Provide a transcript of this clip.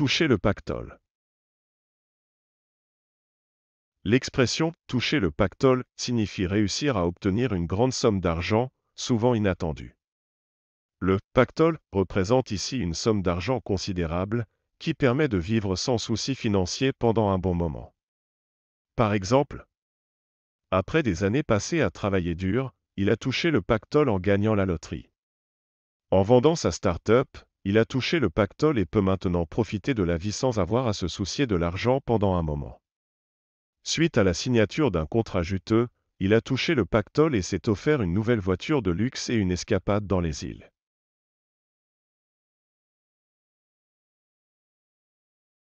Toucher le pactole. L'expression toucher le pactole signifie réussir à obtenir une grande somme d'argent, souvent inattendue. Le pactole représente ici une somme d'argent considérable qui permet de vivre sans souci financier pendant un bon moment. Par exemple, après des années passées à travailler dur, il a touché le pactole en gagnant la loterie. En vendant sa start-up, il a touché le pactole et peut maintenant profiter de la vie sans avoir à se soucier de l'argent pendant un moment. Suite à la signature d'un contrat juteux, il a touché le pactole et s'est offert une nouvelle voiture de luxe et une escapade dans les îles.